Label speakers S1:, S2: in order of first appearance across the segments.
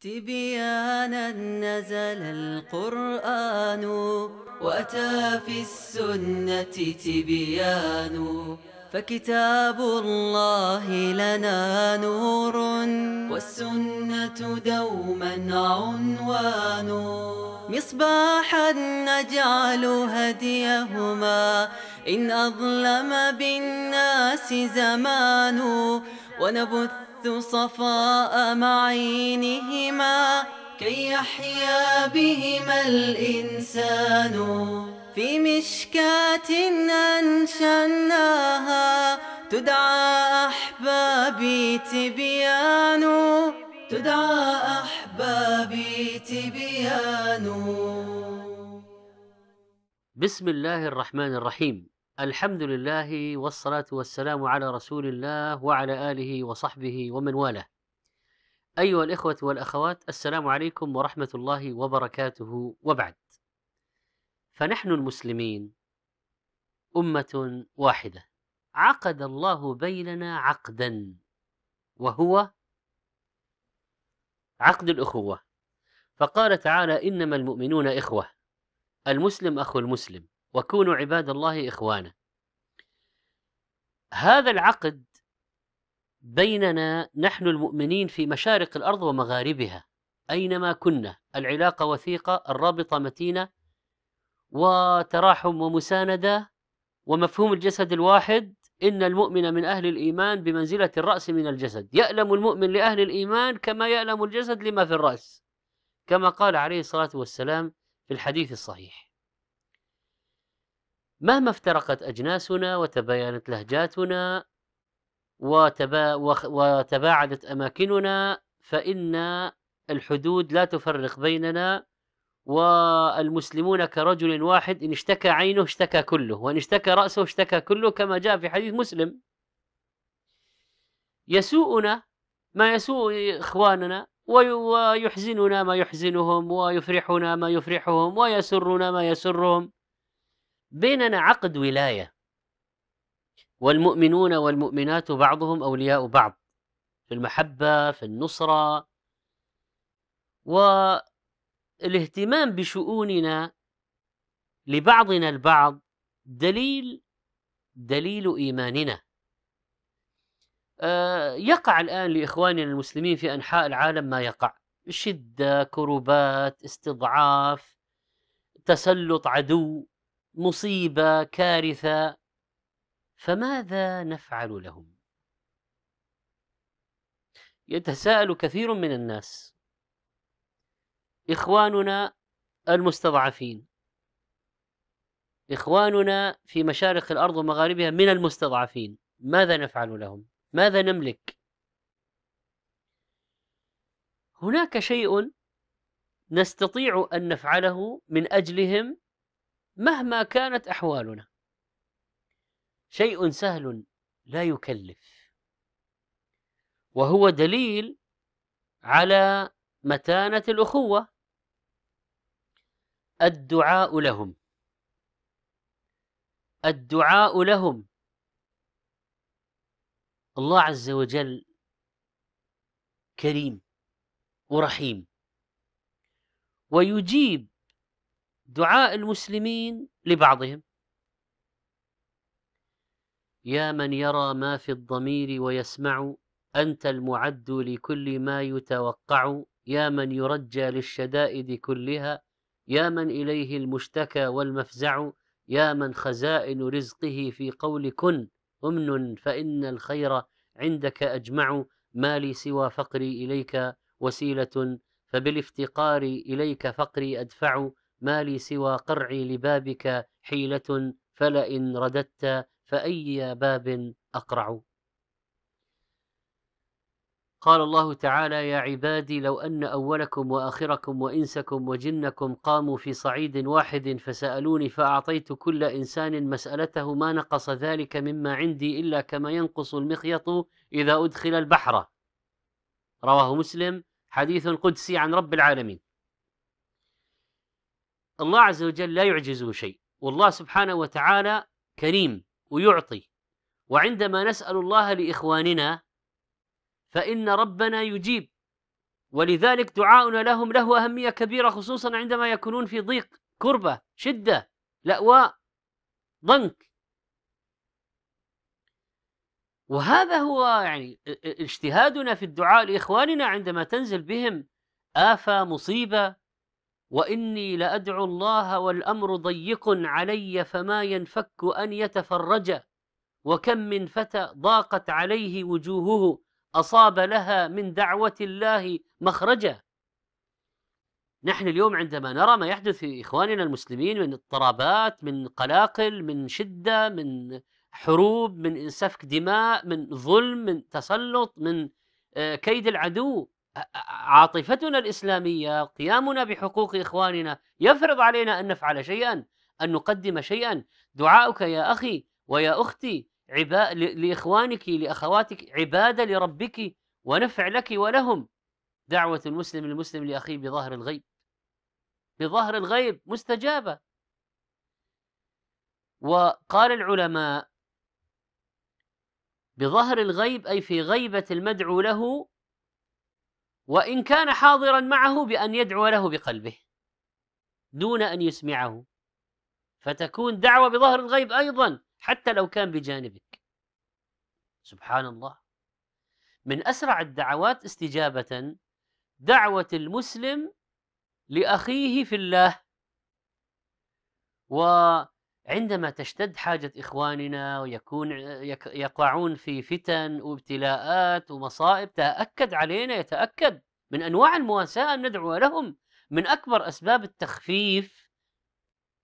S1: تبيانا نزل القرآن وأتى في السنة تبيان فكتاب الله لنا نور والسنة دوما عنوان مصباحا نجعل هديهما إن أظلم بالناس زمان ونبث صفاء معينهما كي يحيا بهما الإنسان في مشكاة أنشأناها تدعى أحبابي
S2: تبيان
S1: تدعى أحبابي تبيان
S2: بسم الله الرحمن الرحيم الحمد لله والصلاة والسلام على رسول الله وعلى آله وصحبه ومن والاه. أيها الإخوة والأخوات السلام عليكم ورحمة الله وبركاته وبعد. فنحن المسلمين أمة واحدة. عقد الله بيننا عقدا وهو عقد الأخوة. فقال تعالى: إنما المؤمنون إخوة. المسلم أخو المسلم. وكونوا عباد الله إخوانا هذا العقد بيننا نحن المؤمنين في مشارق الأرض ومغاربها أينما كنا العلاقة وثيقة الرابطة متينة وتراحم ومساندة ومفهوم الجسد الواحد إن المؤمن من أهل الإيمان بمنزلة الرأس من الجسد يألم المؤمن لأهل الإيمان كما يألم الجسد لما في الرأس كما قال عليه الصلاة والسلام في الحديث الصحيح مهما افترقت أجناسنا وتباينت لهجاتنا وتبا وتباعدت أماكننا فإن الحدود لا تفرق بيننا والمسلمون كرجل واحد إن اشتكى عينه اشتكى كله وإن اشتكى رأسه اشتكى كله كما جاء في حديث مسلم يسوءنا ما يسوء إخواننا ويحزننا ما يحزنهم ويفرحنا ما يفرحهم ويسرنا ما يسرهم بيننا عقد ولاية والمؤمنون والمؤمنات بعضهم أولياء بعض في المحبة في النصرة والاهتمام بشؤوننا لبعضنا البعض دليل دليل إيماننا آه، يقع الآن لإخواننا المسلمين في أنحاء العالم ما يقع شدة كربات استضعاف تسلط عدو مصيبه كارثه فماذا نفعل لهم يتساءل كثير من الناس اخواننا المستضعفين اخواننا في مشارق الارض ومغاربها من المستضعفين ماذا نفعل لهم ماذا نملك هناك شيء نستطيع ان نفعله من اجلهم مهما كانت احوالنا شيء سهل لا يكلف وهو دليل على متانه الاخوه الدعاء لهم الدعاء لهم الله عز وجل كريم ورحيم ويجيب دعاء المسلمين لبعضهم يا من يرى ما في الضمير ويسمع انت المعد لكل ما يتوقع يا من يرجى للشدائد كلها يا من اليه المشتكى والمفزع يا من خزائن رزقه في قول كن امن فان الخير عندك اجمع ما لي سوى فقري اليك وسيله فبالافتقار اليك فقري ادفع ما لي سوى قرعي لبابك حيلة فلئن رددت فأي باب أقرع قال الله تعالى يا عبادي لو أن أولكم وآخركم وإنسكم وجنكم قاموا في صعيد واحد فسألوني فأعطيت كل إنسان مسألته ما نقص ذلك مما عندي إلا كما ينقص المخيط إذا أدخل البحر رواه مسلم حديث قدسي عن رب العالمين الله عز وجل لا يعجزه شيء والله سبحانه وتعالى كريم ويعطي وعندما نسال الله لاخواننا فان ربنا يجيب ولذلك دعاؤنا لهم له اهميه كبيره خصوصا عندما يكونون في ضيق كربه شده لاواء ضنك وهذا هو يعني اجتهادنا في الدعاء لاخواننا عندما تنزل بهم افه مصيبه واني لادعو الله والامر ضيق علي فما ينفك ان يتفرج وكم من فتى ضاقت عليه وجوهه اصاب لها من دعوه الله مخرجا نحن اليوم عندما نرى ما يحدث في اخواننا المسلمين من اضطرابات من قلاقل من شده من حروب من سفك دماء من ظلم من تسلط من آه، كيد العدو عاطفتنا الاسلاميه قيامنا بحقوق اخواننا يفرض علينا ان نفعل شيئا ان نقدم شيئا دعاؤك يا اخي ويا اختي عبا... لاخوانك لاخواتك عباده لربك ونفع لك ولهم دعوه المسلم المسلم لاخيه بظهر الغيب بظهر الغيب مستجابه وقال العلماء بظهر الغيب اي في غيبه المدعو له وإن كان حاضرا معه بأن يدعو له بقلبه دون أن يسمعه فتكون دعوة بظهر الغيب أيضا حتى لو كان بجانبك سبحان الله من أسرع الدعوات استجابة دعوة المسلم لأخيه في الله و عندما تشتد حاجة إخواننا ويكون يقعون في فتن وابتلاءات ومصائب تأكد علينا يتأكد من أنواع المواساة أن ندعو لهم من أكبر أسباب التخفيف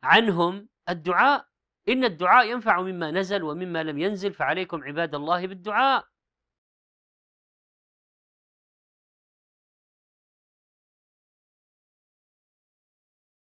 S2: عنهم الدعاء إن الدعاء ينفع مما نزل ومما لم ينزل فعليكم عباد الله بالدعاء